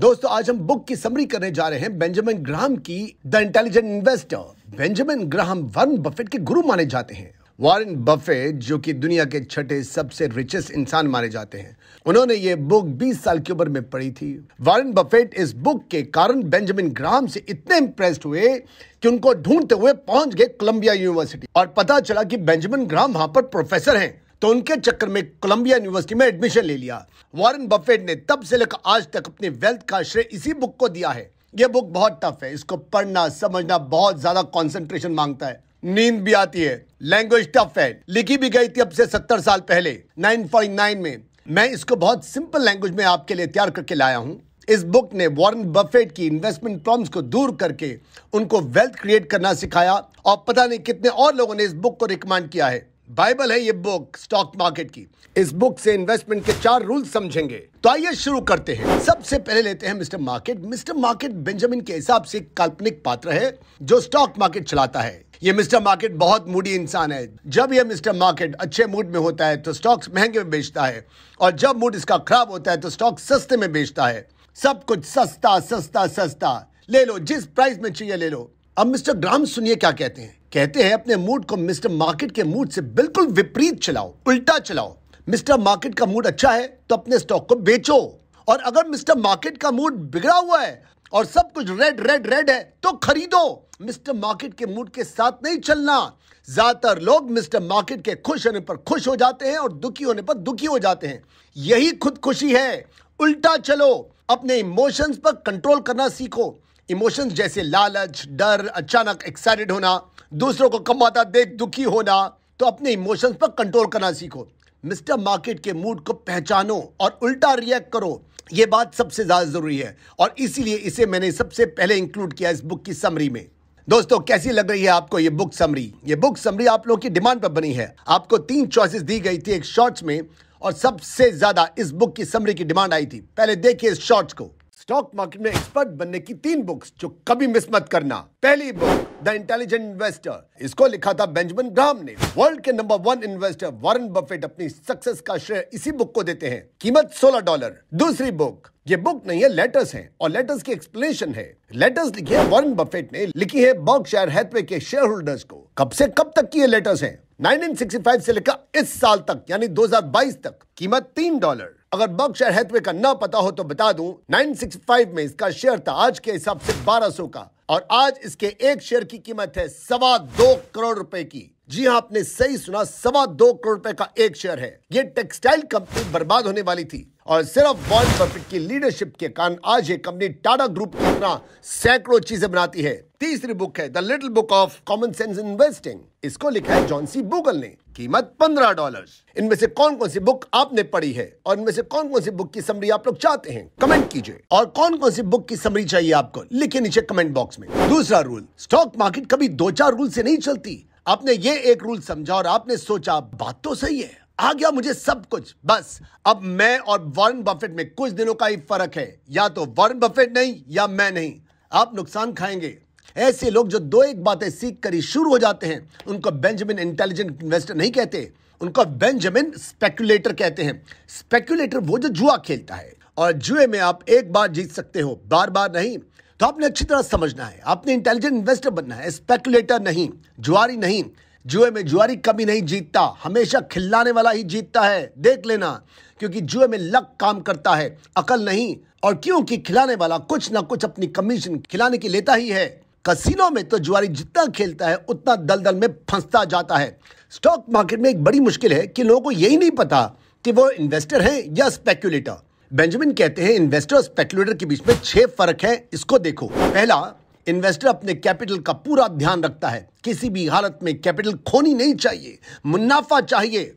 दोस्तों आज हम बुक की समरी करने जा रहे हैं बेंजामिन ग्राहम की the intelligent investor Benjamin Graham Warren Buffett के गुरु माने जाते हैं वारन बफेट जो कि दुनिया के छठे सबसे रिचेस्ट इंसान माने जाते हैं उन्होंने ये बुक 20 साल की उम्र में पढ़ी थी वारन बफेट इस बुक के कारण बेंजामिन ग्राहम से इतने इंप्रेस्ड हुए कि उनको ढूंढते हुए पहुंच गए कोलंबिया यूनिवर्सिटी और पता चला कि बेंजामिन ग्राहम वहां पर प्रोफेसर हैं तो उनके चक्कर में कोलंबिया यूनिवर्सिटी में एडमिशन ले लिया वॉरेन बफेट ने तब से लेकर आज तक अपने वेल्थ का श्रेय इसी बुक को दिया है ये बुक बहुत टफ है इसको पढ़ना समझना बहुत ज्यादा कॉन्सेंट्रेशन मांगता है नींद भी आती है लैंग्वेज टफ है लिखी भी गई थी अब से सत्तर साल पहले नाइन में मैं इसको बहुत सिंपल लैंग्वेज में आपके लिए तैयार करके लाया हूँ इस बुक ने वॉरेन बफेट की इन्वेस्टमेंट प्रॉब्लम्स को दूर करके उनको वेल्थ क्रिएट करना सिखाया और पता नहीं कितने और लोगों ने इस बुक को रिकमेंड किया है बाइबल है ये बुक स्टॉक मार्केट की इस बुक से इन्वेस्टमेंट के चार रूल समझेंगे तो आइए शुरू करते हैं सबसे पहले लेते हैं mister market mister market Benjamin के हिसाब से काल्पनिक पात्र है जो स्टॉक मार्केट चलाता है ये मिस्टर मार्केट बहुत मूडी इंसान है जब ये मिस्टर मार्केट अच्छे मूड में होता है तो स्टॉक्स महंगे में बेचता है और जब मूड इसका खराब होता है तो स्टॉक सस्ते में बेचता है सब कुछ सस्ता सस्ता सस्ता ले लो जिस प्राइस में चाहिए ले लो अब मिस्टर ग्राम सुनिए क्या कहते हैं कहते हैं अपने मूड को मिस्टर मार्केट के मूड से बिल्कुल विपरीत चलाओ उल्टा चलाओ मिस्टर मार्केट का मूड अच्छा है तो अपने स्टॉक को बेचो और अगर मिस्टर मार्केट का मूड बिगड़ा हुआ है और सब कुछ रेड रेड रेड है तो खरीदो मिस्टर मार्केट के मूड के साथ नहीं चलना ज्यादातर लोग मिस्टर मार्केट के खुश होने पर खुश हो जाते हैं और दुखी होने पर दुखी हो जाते हैं यही खुद खुशी है उल्टा चलो अपने इमोशंस पर कंट्रोल करना सीखो इमोशंस जैसे लालच डर अचानक एक्साइटेड होना दूसरों को कम आता देख दुखी होना तो अपने इमोशंस पर कंट्रोल करना सीखो मिस्टर मार्केट के मूड को पहचानो और उल्टा रिएक्ट करो ये बात सबसे ज़्यादा ज़रूरी है और इसीलिए इसे मैंने सबसे पहले इंक्लूड किया इस बुक की समरी में दोस्तों कैसी लग रही है आपको ये बुक समरी ये बुक समरी आप लोगों की डिमांड पर बनी है आपको तीन चॉइसेस दी गई थी एक शॉर्ट्स में और सबसे ज़्यादा इस बुक की समरी की डिमांड आई थी पहले देखिए इस शॉर्ट्स को स्टॉक मार्केट में एक्सपर्ट बनने की तीन बुक्स जो कभी मिस मत करना पहली बुक द इंटेलिजेंट इन्वेस्टर इसको लिखा था बेंजामिन ग्राम ने वर्ल्ड के number one investor Warren Buffett अपनी सक्सेस का श्रेय इसी बुक को देते हैं कीमत सोलह डॉलर दूसरी बुक ये बुक नहीं है लेटर्स हैं और लेटर्स की एक्सप्लेनेशन है लेटर्स लिखी है वारन बफेट ने लिखी है शेयर हैथवे के शेयर होल्डर्स को कब से कब तक की ये लेटर्स हैं 1965 से लेकर इस साल तक यानी 2022 तक कीमत तीन डॉलर अगर बर्कशायर है का ना पता हो तो बता दूं 965 में इसका शेयर था आज के हिसाब से 1200 का और आज इसके एक शेयर की कीमत है सवा दो करोड़ रुपए की जी हाँ आपने सही सुना सवा दो करोड़ रुपए का एक शेयर है ये टेक्सटाइल कंपनी बर्बाद होने वाली थी और सिर्फ वॉन बफेट की लीडरशिप के कारण आज ये कंपनी टाटा ग्रुप की तरह सैकड़ों चीजें बनाती है तीसरी बुक है the little book of common sense investing इसको लिखा है सी बुगल ने कीमत पंद्रह डॉलर इनमें से कौन कौन सी बुक आपने पढ़ी है और इनमें से कौन कौन सी बुक की समरी आप लोग चाहते हैं कमेंट कीजिए और कौन कौन सी बुक की समरी चाहिए आपको लिखे नीचे कमेंट बॉक्स में दूसरा रूल स्टॉक मार्केट कभी दो चार रूल से नहीं चलती आपने ये एक रूल समझा और आपने सोचा बात तो सही है आ गया मुझे सब कुछ बस अब मैं और वार्न बफेट में कुछ दिनों का ही फर्क है या तो वार्न बफेट नहीं या मैं नहीं आप नुकसान खाएंगे ऐसे लोग जो दो एक बातें सीख कर ही शुरू हो जाते हैं उनको बेंजामिन इंटेलिजेंट इन्वेस्टर नहीं कहते उनको बेंजामिन स्पेकुलेटर कहते हैं स्पेकुलेटर वो जो जुआ खेलता है और जुए में आप एक बार जीत सकते हो बार बार नहीं तो आपने अच्छी तरह समझना है आपने इंटेलिजेंट इन्वेस्टर बनना है स्पेकुलेटर नहीं जुआरी नहीं जुए में जुआरी कभी नहीं जीतता हमेशा खिल्लाने वाला ही जीतता है देख लेना क्योंकि जुए में लक काम करता है अकल नहीं और क्योंकि खिलाने वाला कुछ ना कुछ अपनी कमीशन खिलाने की लेता ही है कसिनो में तो जुआरी जितना खेलता है उतना दलदल में फंसता जाता है स्टॉक मार्केट में एक बड़ी मुश्किल है कि लोगों को यही नहीं पता कि वो इन्वेस्टर है या स्पेक्यूलेटर बेंजामिन कहते हैं इन्वेस्टर और स्पेक्यूलेटर के बीच में छह फर्क है इसको देखो पहला इन्वेस्टर अपने कैपिटल का पूरा ध्यान रखता है किसी भी हालत में कैपिटल खोनी नहीं चाहिए मुनाफा चाहिए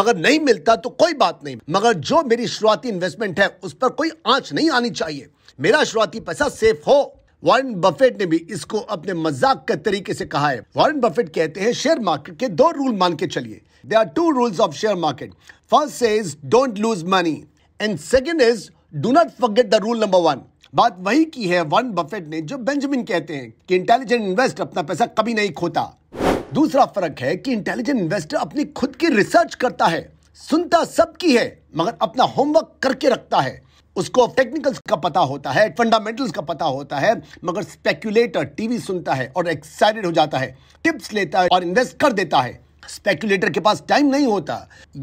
मगर नहीं मिलता तो कोई बात नहीं मगर जो मेरी शुरुआती इन्वेस्टमेंट है उस पर कोई आंच नहीं आनी चाहिए मेरा शुरुआती पैसा सेफ हो वॉरेन बफेट ने भी इसको अपने मजाक के तरीके से कहा है वॉरेन बफेट कहते हैं शेयर मार्केट के दो रूल मान के चलिए they are two rules of share market first is don't lose money and second is do not forget the rule number one बात वही की है वन बफेट ने जो बेंजामिन कहते हैं कि इंटेलिजेंट इन्वेस्टर अपना पैसा कभी नहीं खोता दूसरा फर्क है कि इंटेलिजेंट इन्वेस्टर अपनी खुद की रिसर्च करता है सुनता सबकी है मगर अपना होमवर्क करके रखता है उसको टेक्निकल्स का पता होता है फंडामेंटल्स का पता होता है मगर स्पेक्यूलेटर टीवी सुनता है और एक्साइटेड हो जाता है टिप्स लेता है और इन्वेस्ट कर देता है स्पेक्यूलेटर के पास टाइम नहीं होता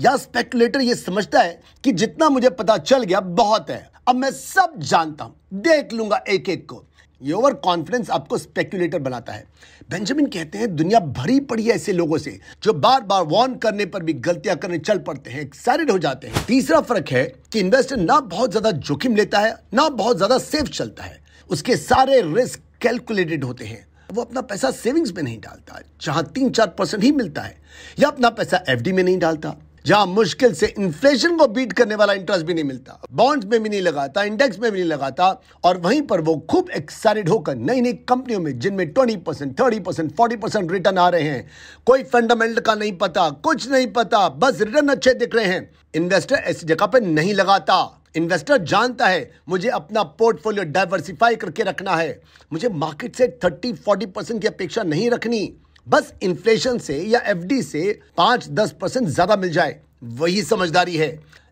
या स्पेक्यूलेटर यह समझता है कि जितना मुझे पता चल गया बहुत है अब मैं सब जानता हूं देख लूंगा एक एक को ये ओवर कॉन्फिडेंस आपको स्पेक्यूलेटर बनाता है बेंजामिन कहते हैं दुनिया भरी पड़ी है ऐसे लोगों से जो बार बार वार्न करने पर भी गलतियां करने चल पड़ते हैं एक्साइटेड हो जाते हैं तीसरा फर्क है कि इन्वेस्टर ना बहुत ज्यादा जोखिम लेता है ना बहुत ज्यादा सेफ चलता है उसके सारे रिस्क कैलकुलेटेड होते हैं वो अपना पैसा सेविंग्स में नहीं डालता जहां तीन चार परसेंट ही मिलता है या अपना पैसा एफडी में नहीं डालता जहां मुश्किल से इन्फ्लेशन को बीट करने वाला इंटरेस्ट भी नहीं मिलता बॉन्ड्स में भी नहीं लगाता इंडेक्स में भी नहीं लगाता और वहीं पर वो खूब एक्साइटेड होकर नई नई कंपनियों में जिनमें twenty percent thirty percent forty percent return आ रहे हैं कोई फंडामेंटल का नहीं पता कुछ नहीं पता बस रिटर्न अच्छे दिख रहे हैं इन्वेस्टर ऐसी जगह पर नहीं लगाता इन्वेस्टर जानता है मुझे अपना पोर्टफोलियो डाइवर्सिफाई करके रखना है मुझे मार्केट से थर्टी फोर्टी परसेंट की अपेक्षा नहीं रखनी बस इन्फ्लेशन से या एफडी से पांच दस परसेंट ज़्यादा मिल जाए वही समझदारी है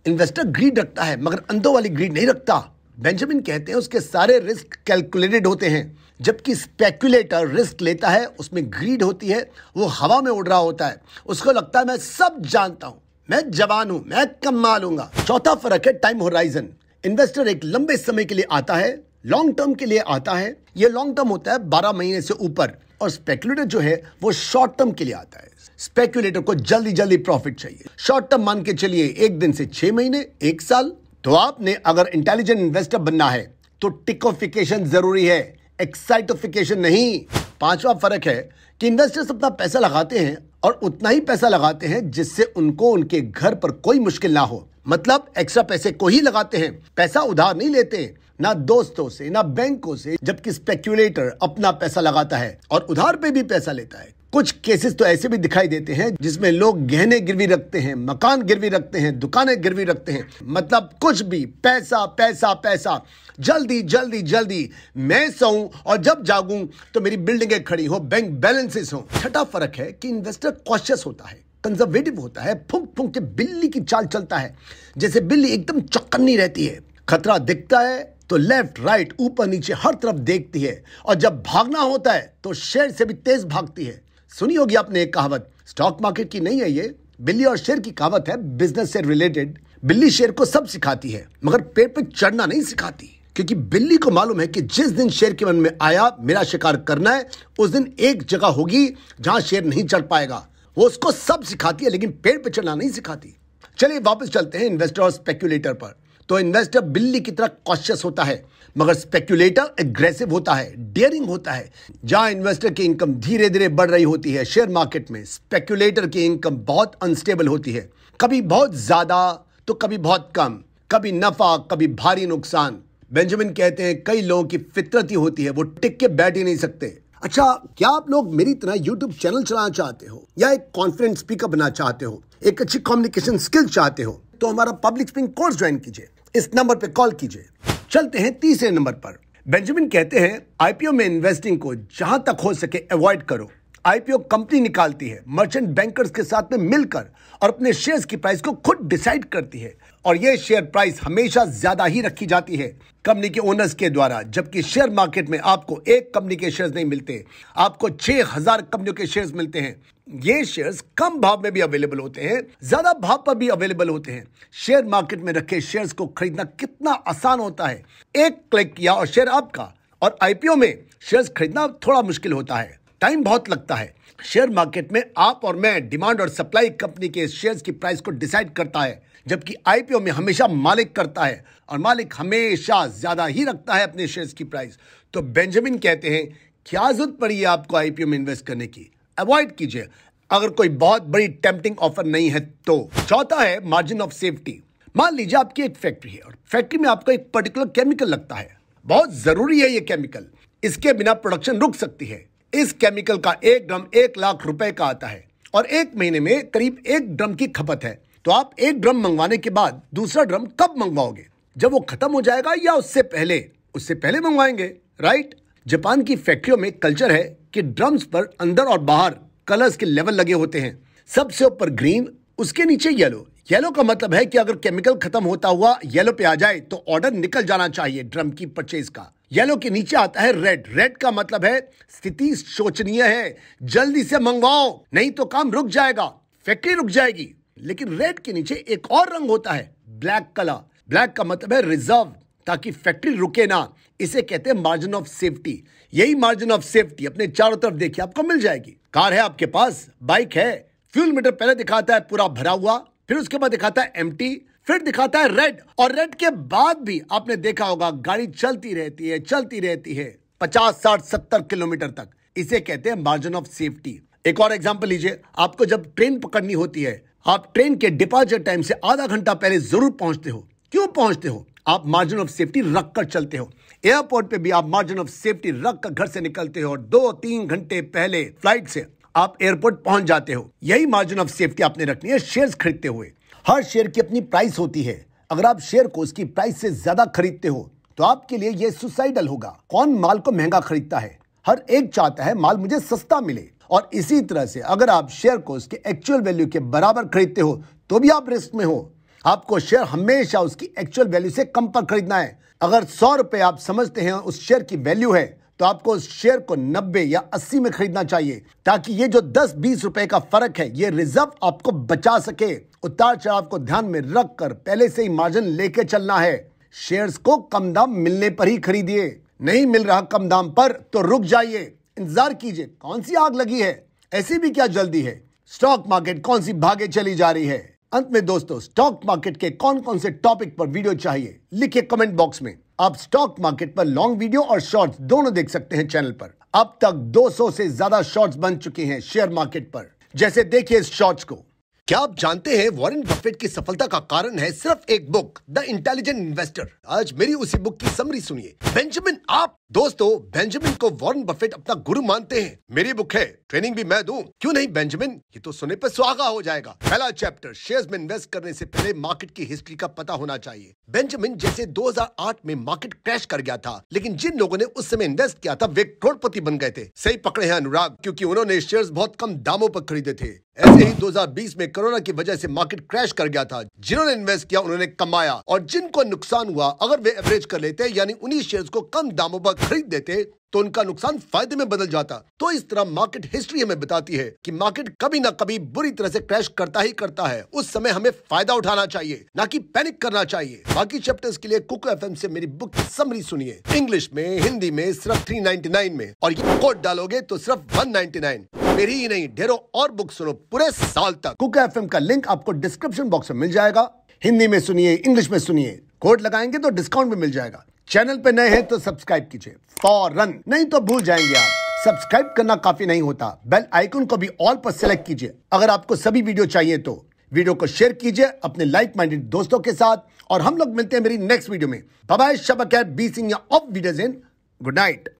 इन्वेस्टर ग्रीड रखता है मगर अंदों वाली ग्रीड नहीं रखता बेंजामिन कहते हैं उसके सारे रिस्क कैलकुलेटेड होते हैं जबकि स्पेकुलेटर रिस्क लेता है उसमें ग्रीड होती है वो हवा में उड़ रहा होता है उसको लगता है मैं सब जानता हूं मैं जवान हूं मैं कम मालूंगा चौथा फर्क है टाइम होराइजन इन्वेस्टर एक लंबे समय के लिए आता है लॉन्ग टर्म के लिए आता है ये लॉन्ग टर्म होता है बारह महीने से ऊपर और स्पेकुलेटर जो है वो शॉर्ट टर्म के लिए आता है स्पेकुलेटर को जल्दी जल्दी प्रॉफिट चाहिए शॉर्ट टर्म मान के चलिए एक दिन से छह महीने एक साल तो आपने अगर इंटेलिजेंट इन्वेस्टर बनना है तो टिकोफिकेशन जरूरी है एक्साइटोफिकेशन नहीं पांचवा फर्क है कि इन्वेस्टर्स अपना पैसा लगाते हैं और उतना ही पैसा लगाते हैं जिससे उनको उनके घर पर कोई मुश्किल ना हो मतलब एक्स्ट्रा पैसे को ही लगाते हैं पैसा उधार नहीं लेते ना दोस्तों से ना बैंकों से जबकि स्पेक्यूलेटर अपना पैसा लगाता है और उधार पे भी पैसा लेता है कुछ केसेस तो ऐसे भी दिखाई देते हैं जिसमें लोग गहने गिरवी रखते हैं मकान गिरवी रखते हैं दुकानें गिरवी रखते हैं मतलब कुछ भी पैसा पैसा पैसा जल्दी जल्दी जल्दी मैं सोऊं और जब जागूं तो मेरी बिल्डिंगें खड़ी हो बैंक बैलेंसेस हो छठा फर्क है कि इन्वेस्टर कॉशियस होता है कंजर्वेटिव होता है फूंक फूंक के बिल्ली की चाल चलता है जैसे बिल्ली एकदम चौकन्नी रहती है खतरा दिखता है तो लेफ्ट राइट ऊपर नीचे हर तरफ देखती है और जब भागना होता है तो शेर से भी तेज भागती है सुनी होगी आपने एक कहावत स्टॉक मार्केट की नहीं है ये बिल्ली और शेर की कहावत है बिजनेस से रिलेटेड बिल्ली शेर को सब सिखाती है मगर पेड़ पर चढ़ना नहीं सिखाती क्योंकि बिल्ली को मालूम है कि जिस दिन शेर के मन में आया मेरा शिकार करना है उस दिन एक जगह होगी जहां शेर नहीं चढ़ पाएगा वो उसको सब सिखाती है लेकिन पेड़ पर चढ़ना नहीं सिखाती चलिए वापस चलते हैं इन्वेस्टर और स्पेक्यूलेटर पर तो इन्वेस्टर बिल्ली की तरह कॉशियस होता है मगर स्पेक्यूलेटर एग्रेसिव होता है डेयरिंग होता है जहां इन्वेस्टर की इनकम धीरे धीरे बढ़ रही होती है शेयर मार्केट में स्पेक्यूलेटर की इनकम बहुत अनस्टेबल होती है कभी बहुत ज्यादा तो कभी बहुत कम कभी नफा कभी भारी नुकसान बेंजामिन कहते हैं कई लोगों की फितरती होती है वो टिक के बैठ ही नहीं सकते अच्छा क्या आप लोग मेरी तरह यूट्यूब चैनल चलाना चाहते हो या एक कॉन्फिडेंस स्पीकर बनना चाहते हो एक अच्छी कम्युनिकेशन स्किल चाहते हो तो हमारा पब्लिक स्पीकिंग कोर्स ज्वाइन कीजिए इस नंबर पर कॉल कीजिए चलते हैं तीसरे नंबर पर बेंजामिन कहते हैं आईपीओ में इन्वेस्टिंग को जहां तक हो सके अवॉइड करो आईपीओ कंपनी निकालती है मर्चेंट बैंकर्स के साथ में मिलकर और अपने शेयर्स की प्राइस को खुद डिसाइड करती है और यह शेयर प्राइस हमेशा ज्यादा ही रखी जाती है कंपनी के ओनर्स के द्वारा जबकि शेयर मार्केट में आपको एक कंपनी के शेयर्स नहीं मिलते आपको छह हजार कंपनियों के शेयर्स मिलते हैं ये शेयर्स कम भाव में भी अवेलेबल होते हैं ज्यादा भाव पर भी अवेलेबल होते हैं शेयर मार्केट में रखे शेयर्स को खरीदना कितना आसान होता है एक क्लिक किया और शेयर आपका और आईपीओ में शेयर्स खरीदना थोड़ा मुश्किल होता है टाइम बहुत लगता है शेयर मार्केट में आप और मैं डिमांड और सप्लाई कंपनी के शेयर्स की प्राइस को डिसाइड करता है जबकि आईपीओ में हमेशा मालिक करता है और मालिक हमेशा ज्यादा ही रखता है अपने शेयर्स की प्राइस तो बेंजामिन कहते हैं क्या जरूरत पड़ी है आपको आईपीओ में इन्वेस्ट करने की अवॉइड कीजिए अगर कोई बहुत बड़ी टेम्पटिंग ऑफर नहीं है तो चौथा है मार्जिन ऑफ सेफ्टी मान लीजिए आपकी एक फैक्ट्री है और फैक्ट्री में आपका एक पर्टिकुलर केमिकल लगता है बहुत जरूरी है ये केमिकल इसके बिना प्रोडक्शन रुक सकती है इस केमिकल का एक ड्रम एक लाख रुपए का आता है और एक महीने में करीब एक ड्रम की खपत है तो आप एक ड्रम मंगवाने के बाद दूसरा ड्रम कब मंगवाओगे जब वो खत्म हो जाएगा या उससे पहले उससे पहले मंगवाएंगे राइट जापान की फैक्ट्रियों में कल्चर है कि ड्रम्स पर अंदर और बाहर कलर्स के लेवल लगे होते हैं सबसे ऊपर ग्रीन उसके नीचे येलो येलो का मतलब है कि अगर केमिकल खत्म होता हुआ येलो पे आ जाए तो ऑर्डर निकल जाना चाहिए ड्रम की परचेज का येलो के नीचे आता है रेड रेड का मतलब है स्थिति शोचनीय है जल्दी से मंगवाओ नहीं तो काम रुक जाएगा फैक्ट्री रुक जाएगी लेकिन रेड के नीचे एक और रंग होता है ब्लैक कलर ब्लैक का मतलब है रिजर्व ताकि फैक्ट्री रुके ना इसे कहते हैं मार्जिन ऑफ सेफ्टी यही मार्जिन ऑफ सेफ्टी अपने चारों तरफ देखिए आपको मिल जाएगी कार है आपके पास बाइक है फ्यूल मीटर पहले दिखाता है पूरा भरा हुआ फिर उसके बाद दिखाता है एम फिर दिखाता है रेड और रेड के बाद भी आपने देखा होगा गाड़ी चलती रहती है चलती रहती है पचास साठ सत्तर किलोमीटर तक इसे कहते हैं मार्जिन ऑफ सेफ्टी एक और एग्जाम्पल लीजिए आपको जब ट्रेन पकड़नी होती है आप ट्रेन के डिपार्चर टाइम से आधा घंटा पहले जरूर पहुंचते हो क्यों पहुंचते हो आप मार्जिन ऑफ सेफ्टी रख कर चलते हो एयरपोर्ट पे भी आप मार्जिन ऑफ सेफ्टी रख कर घर से निकलते हो और दो तीन घंटे पहले फ्लाइट से आप एयरपोर्ट पहुंच जाते हो यही मार्जिन ऑफ सेफ्टी आपने रखनी है शेयर्स खरीदते हुए हर शेयर की अपनी प्राइस होती है अगर आप शेयर को उसकी प्राइस से ज्यादा खरीदते हो तो आपके लिए यह सुसाइडल होगा कौन माल को महंगा खरीदता है हर एक चाहता है माल मुझे सस्ता मिले और इसी तरह से अगर आप शेयर को उसके एक्चुअल वैल्यू के बराबर खरीदते हो तो भी आप रिस्क में हो आपको शेयर हमेशा उसकी एक्चुअल वैल्यू से कम पर खरीदना है अगर सौ रुपए आप समझते हैं उस शेयर की वैल्यू है तो आपको उस शेयर को 90 या 80 में खरीदना चाहिए ताकि ये जो 10-20 रुपए का फर्क है ये रिजर्व आपको बचा सके उतार चढ़ाव को ध्यान में रख कर पहले से ही मार्जिन लेके चलना है शेयर्स को कम दाम मिलने पर ही खरीदिए नहीं मिल रहा कम दाम पर तो रुक जाइए इंतजार कीजिए कौन सी आग लगी है ऐसी भी क्या जल्दी है स्टॉक मार्केट कौन सी भागे चली जा रही है अंत में दोस्तों स्टॉक मार्केट के कौन कौन से टॉपिक पर वीडियो चाहिए लिखिए कमेंट बॉक्स में आप स्टॉक मार्केट पर लॉन्ग वीडियो और शॉर्ट्स दोनों देख सकते हैं चैनल पर अब तक 200 से ज्यादा शॉर्ट्स बन चुके हैं शेयर मार्केट पर जैसे देखिए इस शॉर्ट्स को क्या आप जानते हैं वॉरेन बफेट की सफलता का कारण है सिर्फ एक बुक द इंटेलिजेंट इन्वेस्टर आज मेरी उसी बुक की समरी सुनिए बेंजामिन आप दोस्तों बेंजामिन को वॉरेन बफेट अपना गुरु मानते हैं मेरी बुक है ट्रेनिंग भी मैं दूं क्यों नहीं बेंजामिन ये तो सुनने पर सुहागा हो जाएगा पहला चैप्टर शेयर्स में इन्वेस्ट करने से पहले मार्केट की हिस्ट्री का पता होना चाहिए बेंजामिन जैसे 2008 में मार्केट क्रैश कर गया था लेकिन जिन लोगों ने उस समय इन्वेस्ट किया था वे करोड़पति बन गए थे सही पकड़े हैं अनुराग क्यूँकी उन्होंने शेयर बहुत कम दामों पर खरीदे थे ऐसे ही 2020 में कोरोना की वजह से मार्केट क्रैश कर गया था जिन्होंने इन्वेस्ट किया उन्होंने कमाया और जिनको नुकसान हुआ अगर वे एवरेज कर लेते यानी उन्हीं शेयर्स को कम दामों पर खरीद देते तो उनका नुकसान फायदे में बदल जाता तो इस तरह मार्केट हिस्ट्री हमें बताती है कि मार्केट कभी ना कभी बुरी तरह से क्रैश करता ही करता है उस समय हमें फायदा उठाना चाहिए ना कि पैनिक करना चाहिए बाकी चैप्टर्स के लिए कुको एफ से मेरी बुक समरी सुनिए इंग्लिश में हिंदी में सिर्फ थ्री में और ये कोड डालोगे तो सिर्फ वन मेरी ही नहीं ढेरों और बुक सुनो पूरे साल तक कुको एफ का लिंक आपको डिस्क्रिप्शन बॉक्स में मिल जाएगा हिंदी में सुनिए इंग्लिश में सुनिए कोड लगाएंगे तो डिस्काउंट भी मिल जाएगा चैनल पे नए हैं तो सब्सक्राइब कीजिए फौरन नहीं तो भूल जाएंगे आप सब्सक्राइब करना काफी नहीं होता बेल आइकन को भी ऑल पर सेलेक्ट कीजिए अगर आपको सभी वीडियो चाहिए तो वीडियो को शेयर कीजिए अपने लाइक माइंडेड दोस्तों के साथ और हम लोग मिलते हैं मेरी नेक्स्ट वीडियो में बाय शबक है B Singh off video in good night